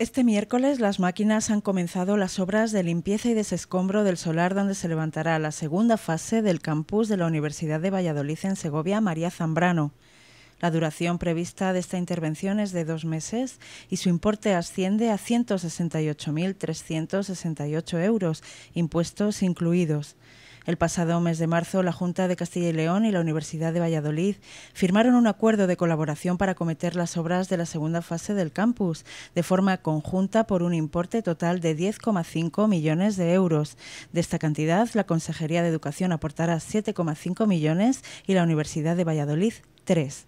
Este miércoles las máquinas han comenzado las obras de limpieza y desescombro del solar donde se levantará la segunda fase del campus de la Universidad de Valladolid en Segovia María Zambrano. La duración prevista de esta intervención es de dos meses y su importe asciende a 168.368 euros, impuestos incluidos. El pasado mes de marzo, la Junta de Castilla y León y la Universidad de Valladolid firmaron un acuerdo de colaboración para acometer las obras de la segunda fase del campus, de forma conjunta por un importe total de 10,5 millones de euros. De esta cantidad, la Consejería de Educación aportará 7,5 millones y la Universidad de Valladolid 3.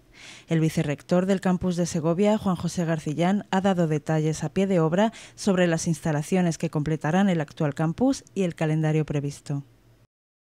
El vicerrector del campus de Segovia, Juan José Garcillán, ha dado detalles a pie de obra sobre las instalaciones que completarán el actual campus y el calendario previsto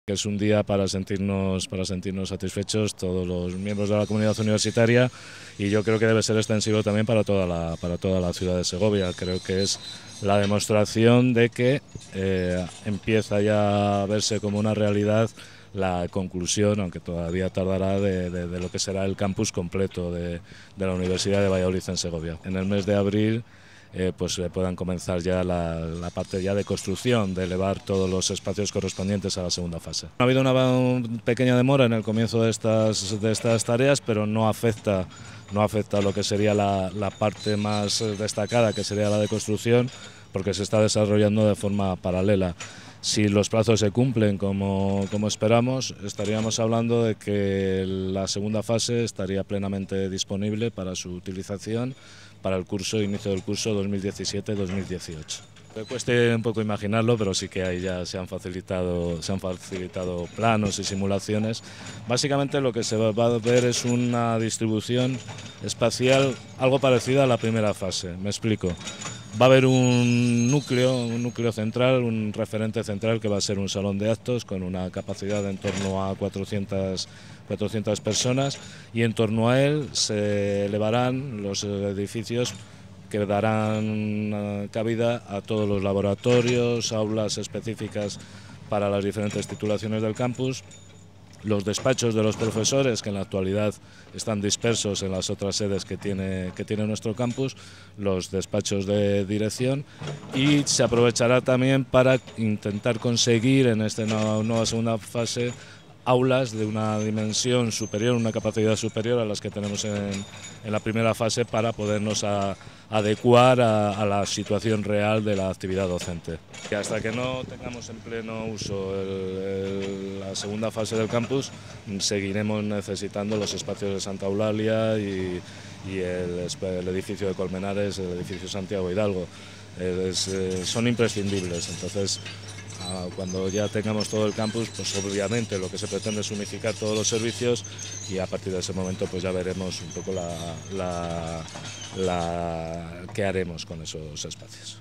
que es un día para sentirnos, para sentirnos satisfechos todos los miembros de la comunidad universitaria y yo creo que debe ser extensivo también para toda la, para toda la ciudad de Segovia. Creo que es la demostración de que eh, empieza ya a verse como una realidad la conclusión, aunque todavía tardará, de, lo que será el campus completo de, de la Universidad de Valladolid en Segovia. En el mes de abril eh, pues eh, puedan comenzar ya la, parte ya de construcción, de elevar todos los espacios correspondientes a la segunda fase. Ha habido una, pequeña demora en el comienzo de estas, de estas tareas, pero no afecta no afecta a lo que sería la, la, parte más destacada, que sería la de construcción, porque se está desarrollando de forma paralela. Si los plazos se cumplen como, como esperamos, estaríamos hablando de que la segunda fase estaría plenamente disponible para su utilización para el curso inicio del curso 2017-2018. Me cueste un poco imaginarlo, pero sí que ahí ya se han facilitado, se han facilitado planos y simulaciones. Básicamente lo que se va a ver es una distribución espacial algo parecida a la primera fase. Me explico. Va a haber un núcleo, un núcleo central, un referente central que va a ser un salón de actos con una capacidad de en torno a 400, 400 personas y en torno a él se elevarán los edificios que darán cabida a todos los laboratorios, aulas específicas para las diferentes titulaciones del campus los despachos de los profesores, que en la actualidad están dispersos en las otras sedes que tiene, que tiene nuestro campus, los despachos de dirección, y se aprovechará también para intentar conseguir en esta nueva segunda fase aulas de una dimensión superior, una capacidad superior a las que tenemos en, la primera fase para podernos adecuar a, la situación real de la actividad docente. Y hasta que no tengamos en pleno uso la segunda fase del campus, seguiremos necesitando los espacios de Santa Eulalia y, el, edificio de Colmenares, el edificio Santiago Hidalgo. son imprescindibles, entonces Ah, cuando ya tengamos todo el campus, pues obviamente lo que se pretende es unificar todos los servicios y a partir de ese momento pues ya veremos un poco qué haremos con esos espacios.